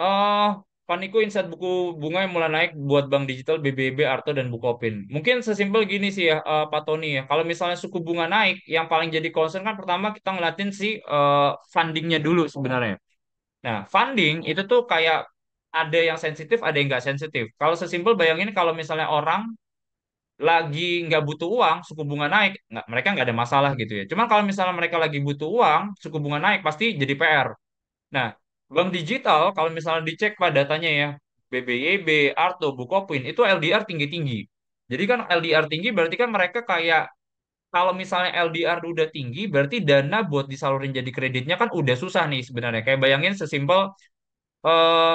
Uh, oh, paniku insert buku bunga yang mulai naik buat bank digital BBB, Arto dan Bukopin. Mungkin sesimpel gini sih ya uh, Pak Tony ya. Kalau misalnya suku bunga naik, yang paling jadi concern kan pertama kita ngeliatin si uh, fundingnya dulu sebenarnya. Nah, funding itu tuh kayak ada yang sensitif, ada yang nggak sensitif. Kalau sesimpel bayangin kalau misalnya orang lagi nggak butuh uang, suku bunga naik, nggak, mereka nggak ada masalah gitu ya. Cuman kalau misalnya mereka lagi butuh uang, suku bunga naik pasti jadi PR. Nah, Bank digital kalau misalnya dicek pada datanya ya BBYB, Arto, Bukopin itu LDR tinggi-tinggi. Jadi kan LDR tinggi berarti kan mereka kayak kalau misalnya LDR udah tinggi berarti dana buat disalurin jadi kreditnya kan udah susah nih sebenarnya. Kayak bayangin sesimpel uh,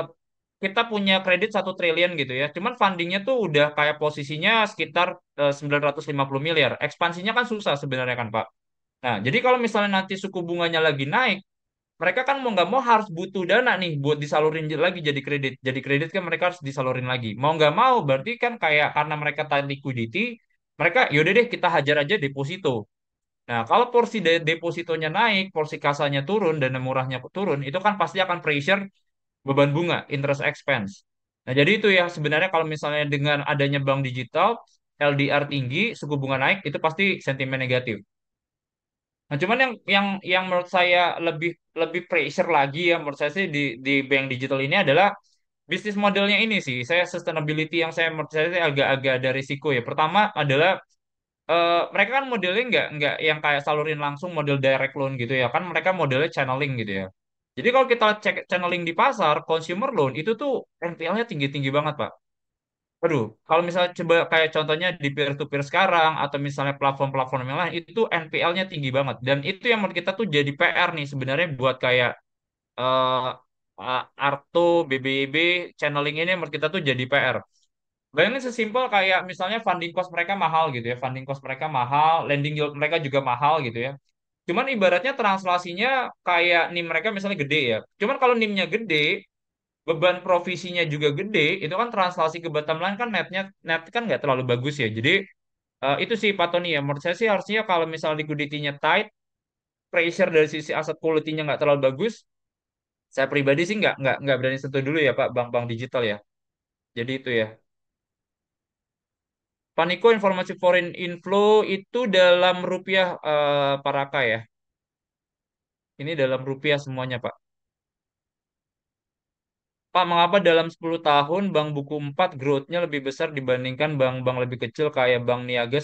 kita punya kredit satu triliun gitu ya. Cuman fundingnya tuh udah kayak posisinya sekitar eh, uh, 950 miliar. Ekspansinya kan susah sebenarnya kan Pak. Nah, jadi kalau misalnya nanti suku bunganya lagi naik, mereka kan mau nggak mau harus butuh dana nih buat disalurin lagi jadi kredit. Jadi kredit kan mereka harus disalurin lagi. Mau nggak mau berarti kan kayak karena mereka tight liquidity, mereka yaudah deh kita hajar aja deposito. Nah, kalau porsi de depositonya naik, porsi kasanya turun, dana murahnya turun, itu kan pasti akan pressure beban bunga, interest expense. Nah, jadi itu ya sebenarnya kalau misalnya dengan adanya bank digital, LDR tinggi, suku bunga naik, itu pasti sentimen negatif. Nah, cuman yang yang yang menurut saya lebih lebih pressure lagi ya menurut saya sih di di bank digital ini adalah bisnis modelnya ini sih. Saya sustainability yang saya menurut saya sih agak-agak ada risiko ya. Pertama adalah Uh, mereka kan modelnya nggak nggak yang kayak salurin langsung model direct loan gitu ya kan mereka modelnya channeling gitu ya jadi kalau kita cek channeling di pasar consumer loan itu tuh NPL-nya tinggi tinggi banget pak aduh kalau misalnya coba kayak contohnya di peer to peer sekarang atau misalnya platform-platform yang lain itu NPL-nya tinggi banget dan itu yang menurut kita tuh jadi PR nih sebenarnya buat kayak uh, eh, uh, Arto, BBB, e channeling ini menurut kita tuh jadi PR. Bayangin sesimpel kayak misalnya funding cost mereka mahal gitu ya, funding cost mereka mahal, lending yield mereka juga mahal gitu ya. Cuman ibaratnya translasinya kayak NIM mereka misalnya gede ya. Cuman kalau NIM-nya gede, beban provisinya juga gede, itu kan translasi ke bottom line kan netnya net kan nggak terlalu bagus ya. Jadi uh, itu sih Pak Tony ya. Menurut saya sih harusnya kalau misalnya liquidity-nya tight, pressure dari sisi aset quality-nya nggak terlalu bagus, saya pribadi sih nggak nggak nggak berani sentuh dulu ya Pak bank-bank digital ya. Jadi itu ya. Paniko informasi foreign inflow itu dalam rupiah uh, eh, paraka ya. Ini dalam rupiah semuanya Pak. Pak, mengapa dalam 10 tahun bank buku 4 growth-nya lebih besar dibandingkan bank-bank lebih kecil kayak Bank Niaga